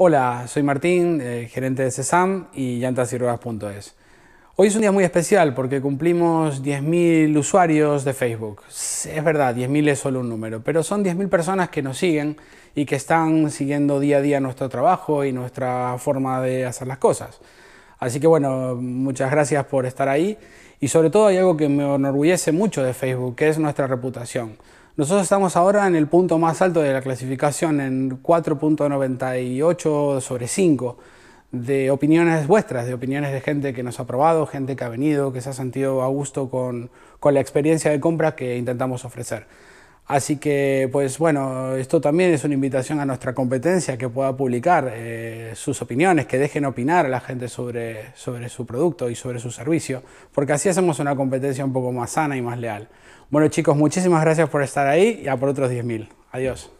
Hola, soy Martín, eh, gerente de Sesam y llantasyruedas.es. Hoy es un día muy especial porque cumplimos 10.000 usuarios de Facebook. Es verdad, 10.000 es solo un número, pero son 10.000 personas que nos siguen y que están siguiendo día a día nuestro trabajo y nuestra forma de hacer las cosas. Así que bueno, muchas gracias por estar ahí y sobre todo hay algo que me enorgullece mucho de Facebook, que es nuestra reputación. Nosotros estamos ahora en el punto más alto de la clasificación, en 4.98 sobre 5, de opiniones vuestras, de opiniones de gente que nos ha probado, gente que ha venido, que se ha sentido a gusto con, con la experiencia de compra que intentamos ofrecer. Así que, pues bueno, esto también es una invitación a nuestra competencia que pueda publicar eh, sus opiniones, que dejen opinar a la gente sobre, sobre su producto y sobre su servicio, porque así hacemos una competencia un poco más sana y más leal. Bueno chicos, muchísimas gracias por estar ahí y a por otros 10.000. Adiós.